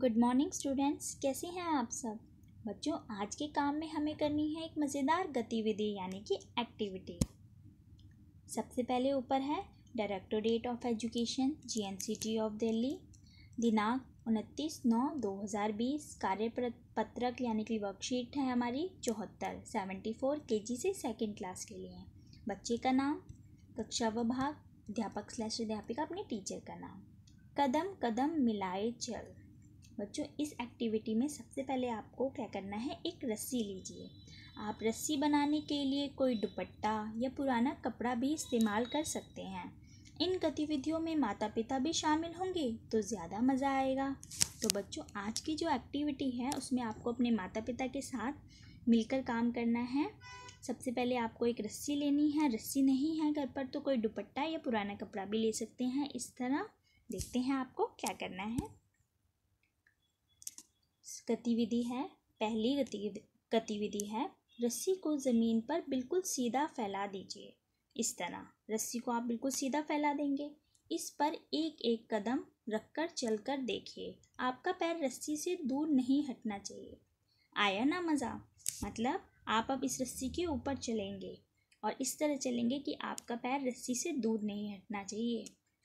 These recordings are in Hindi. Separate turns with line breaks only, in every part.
गुड मॉर्निंग स्टूडेंट्स कैसे हैं आप सब बच्चों आज के काम में हमें करनी है एक मज़ेदार गतिविधि यानी कि एक्टिविटी सबसे पहले ऊपर है directorate of education GNCT of Delhi दिनांक उनतीस नौ दो हज़ार बीस कार्य पत्रक यानी कि वर्कशीट है हमारी चौहत्तर सेवेंटी फोर के जी से सेकेंड क्लास के लिए बच्चे का नाम कक्षा विभाग अध्यापक स्लैश अध्यापिका अपने टीचर का नाम कदम कदम मिलाए चल बच्चों इस एक्टिविटी में सबसे पहले आपको क्या करना है एक रस्सी लीजिए आप रस्सी बनाने के लिए कोई दुपट्टा या पुराना कपड़ा भी इस्तेमाल कर सकते हैं इन गतिविधियों में माता पिता भी शामिल होंगे तो ज़्यादा मज़ा आएगा तो बच्चों आज की जो एक्टिविटी है उसमें आपको अपने माता पिता के साथ मिलकर काम करना है सबसे पहले आपको एक रस्सी लेनी है रस्सी नहीं है घर पर तो कोई दुपट्टा या पुराना कपड़ा भी ले सकते हैं इस तरह देखते हैं आपको क्या करना है गतिविधि है पहली गतिविधि है रस्सी को ज़मीन पर बिल्कुल सीधा फैला दीजिए इस तरह रस्सी को आप बिल्कुल सीधा फैला देंगे इस पर एक एक कदम रखकर चलकर देखिए आपका पैर रस्सी से दूर नहीं हटना चाहिए आया ना मज़ा मतलब आप अब इस रस्सी के ऊपर चलेंगे और इस तरह चलेंगे कि आपका पैर रस्सी से दूर नहीं हटना चाहिए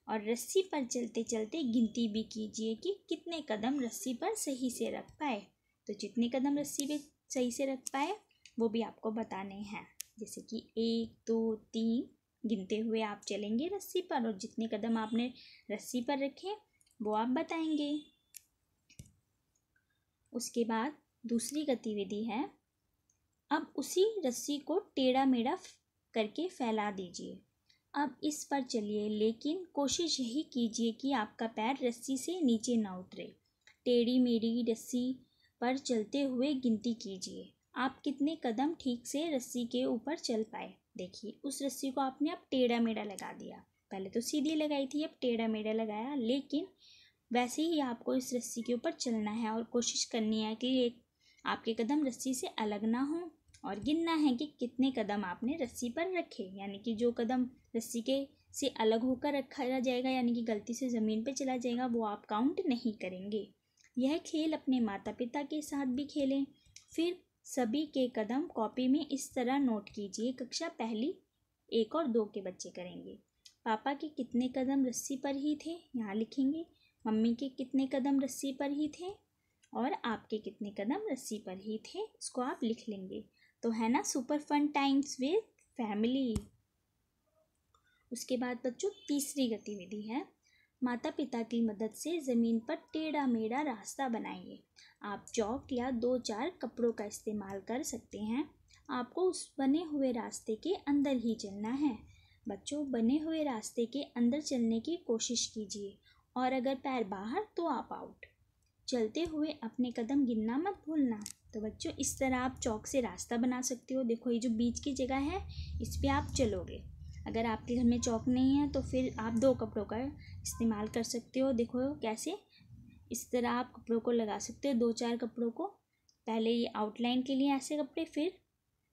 और रस्सी पर चलते चलते गिनती भी कीजिए कि कितने कदम रस्सी पर सही से रख पाए तो जितने कदम रस्सी पर सही से रख पाए वो भी आपको बताने हैं जैसे कि एक दो तीन गिनते हुए आप चलेंगे रस्सी पर और जितने कदम आपने रस्सी पर रखे वो आप बताएंगे उसके बाद दूसरी गतिविधि है अब उसी रस्सी को टेढ़ा मेढ़ा करके फैला दीजिए अब इस पर चलिए लेकिन कोशिश यही कीजिए कि आपका पैर रस्सी से नीचे ना उतरे टेढ़ी मेढ़ी रस्सी पर चलते हुए गिनती कीजिए आप कितने कदम ठीक से रस्सी के ऊपर चल पाए देखिए उस रस्सी को आपने अब टेढ़ा मेढ़ा लगा दिया पहले तो सीधी लगाई थी अब टेढ़ा मेढ़ा लगाया लेकिन वैसे ही आपको इस रस्सी के ऊपर चलना है और कोशिश करनी है कि आपके कदम रस्सी से अलग ना हों और गिनना है कि कितने कदम आपने रस्सी पर रखे यानी कि जो कदम रस्सी के से अलग होकर रखा जाएगा यानी कि गलती से ज़मीन पर चला जाएगा वो आप काउंट नहीं करेंगे यह खेल अपने माता पिता के साथ भी खेलें फिर सभी के कदम कॉपी में इस तरह नोट कीजिए कक्षा पहली एक और दो के बच्चे करेंगे पापा के कितने कदम रस्सी पर ही थे यहाँ लिखेंगे मम्मी के कितने कदम रस्सी पर ही थे और आपके कितने कदम रस्सी पर ही थे इसको आप लिख लेंगे तो है ना super fun times with family उसके बाद बच्चों तीसरी गतिविधि है माता पिता की मदद से ज़मीन पर टेढ़ा मेढ़ा रास्ता बनाइए आप चौक या दो चार कपड़ों का इस्तेमाल कर सकते हैं आपको उस बने हुए रास्ते के अंदर ही चलना है बच्चों बने हुए रास्ते के अंदर चलने की कोशिश कीजिए और अगर पैर बाहर तो आप आउट चलते हुए अपने कदम गिनना मत भूलना तो बच्चों इस तरह आप चौक से रास्ता बना सकते हो देखो ये जो बीच की जगह है इस पर आप चलोगे अगर आपके घर में चौक नहीं है तो फिर आप दो कपड़ों का इस्तेमाल कर सकते हो देखो कैसे इस तरह आप कपड़ों को लगा सकते हो दो चार कपड़ों को पहले ये आउटलाइन के लिए ऐसे कपड़े फिर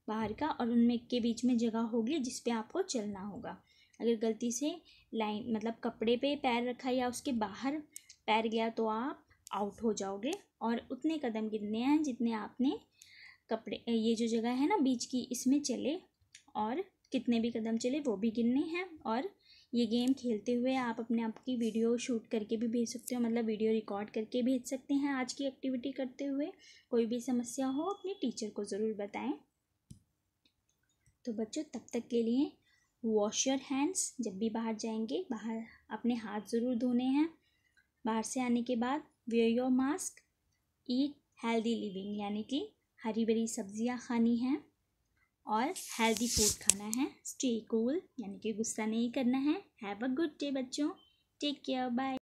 बाहर का और उनमें के बीच में जगह होगी जिस पे आपको चलना होगा अगर गलती से लाइन मतलब कपड़े पे पैर रखा या उसके बाहर पैर गया तो आप आउट हो जाओगे और उतने कदम गिनने हैं जितने आपने कपड़े ये जो जगह है ना बीच की इसमें चले और कितने भी कदम चले वो भी गिनने हैं और ये गेम खेलते हुए आप अपने आप की वीडियो शूट करके भी भेज सकते हो मतलब वीडियो रिकॉर्ड करके भेज सकते हैं आज की एक्टिविटी करते हुए कोई भी समस्या हो अपने टीचर को ज़रूर बताएं तो बच्चों तब तक के लिए वॉश योर हैंड्स जब भी बाहर जाएंगे बाहर अपने हाथ ज़रूर धोने हैं बाहर से आने के बाद wear your mask eat healthy living यानी कि हरी भरी सब्जियाँ खानी हैं और हेल्दी फूड खाना है स्टे कूल यानी कि गुस्सा नहीं करना है हैव अ गुड डे बच्चों टेक केयर बाय